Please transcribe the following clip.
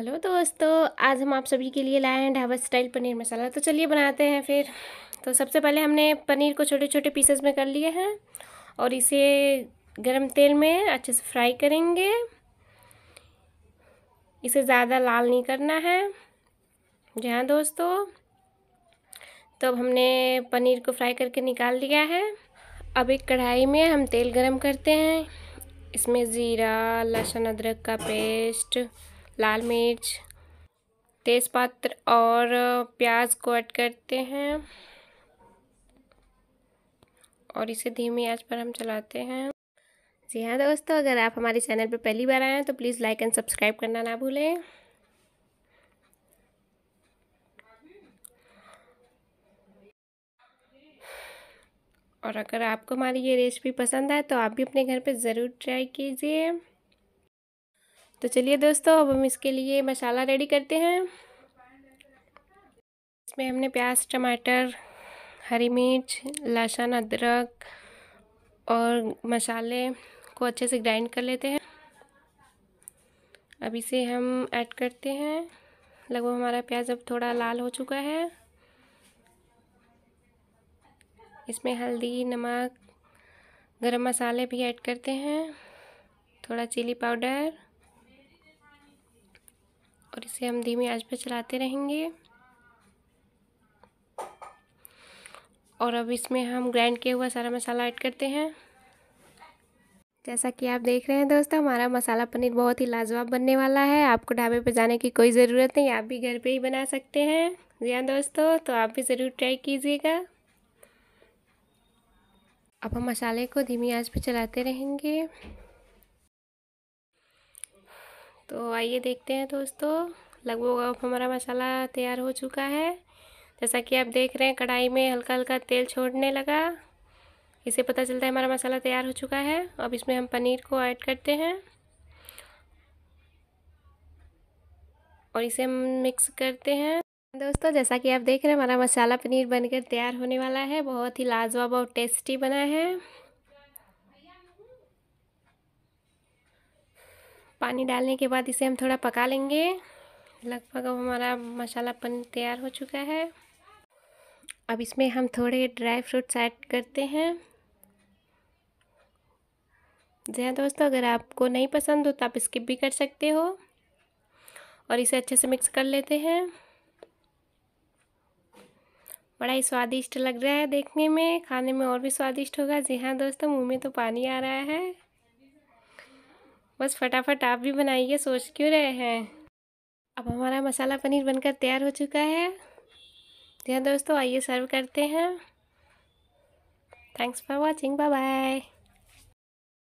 hello दोस्तों आज हम आप सभी के लिए लाए हैं ढाबा स्टाइल पनीर मसाला तो चलिए बनाते हैं फिर तो सबसे पहले हमने पनीर को छोटे छोटे पीसेस में कर लिए हैं और इसे गरम तेल में अच्छे से फ्राई करेंगे इसे ज़्यादा लाल नहीं करना है जी हाँ दोस्तों तो अब हमने पनीर को फ्राई करके निकाल लिया है अब एक कढ़ाई में हम तेल गरम करते हैं इसमें ज़ीरा लहसुन अदरक का पेस्ट लाल मिर्च तेज़पत्र और प्याज को ऐड करते हैं और इसे धीमी आंच पर हम चलाते हैं जी हाँ दोस्तों अगर आप हमारे चैनल पर पहली बार आए हैं तो प्लीज़ लाइक एंड सब्सक्राइब करना ना भूलें और अगर आपको हमारी ये रेसिपी पसंद आए तो आप भी अपने घर पे ज़रूर ट्राई कीजिए तो चलिए दोस्तों अब हम इसके लिए मसाला रेडी करते हैं इसमें हमने प्याज टमाटर हरी मिर्च लहसुन अदरक और मसाले को अच्छे से ग्राइंड कर लेते हैं अब इसे हम ऐड करते हैं लगभग हमारा प्याज अब थोड़ा लाल हो चुका है इसमें हल्दी नमक गरम मसाले भी ऐड करते हैं थोड़ा चिली पाउडर इसे हम धीमी आंच पर चलाते रहेंगे और अब इसमें हम ग्राइंड किया हुआ सारा मसाला ऐड करते हैं जैसा कि आप देख रहे हैं दोस्तों हमारा मसाला पनीर बहुत ही लाजवाब बनने वाला है आपको ढाबे पर जाने की कोई ज़रूरत नहीं आप भी घर पे ही बना सकते हैं जी हाँ दोस्तों तो आप भी ज़रूर ट्राई कीजिएगा अब हम मसाले को धीमी आंच पर चलाते रहेंगे तो आइए देखते हैं दोस्तों लगभग अब हमारा मसाला तैयार हो चुका है जैसा कि आप देख रहे हैं कढ़ाई में हल्का हल्का तेल छोड़ने लगा इसे पता चलता है हमारा मसाला तैयार हो चुका है अब इसमें हम पनीर को ऐड करते हैं और इसे हम मिक्स करते हैं दोस्तों जैसा कि आप देख रहे हैं हमारा मसाला पनीर बनकर तैयार होने वाला है बहुत ही लाजवाब और टेस्टी बना है पानी डालने के बाद इसे हम थोड़ा पका लेंगे लगभग अब हमारा मसाला पनीर तैयार हो चुका है अब इसमें हम थोड़े ड्राई फ्रूट्स ऐड करते हैं जी हाँ दोस्तों अगर आपको नहीं पसंद हो तो आप स्किप भी कर सकते हो और इसे अच्छे से मिक्स कर लेते हैं बड़ा ही स्वादिष्ट लग रहा है देखने में खाने में और भी स्वादिष्ट होगा जी हाँ दोस्तों मुंह में तो पानी आ रहा है बस फटाफट आप भी बनाइए सोच क्यों रहे हैं अब हमारा मसाला पनीर बनकर तैयार हो चुका है जी हाँ दोस्तों आइए सर्व करते हैं thanks for watching bye bye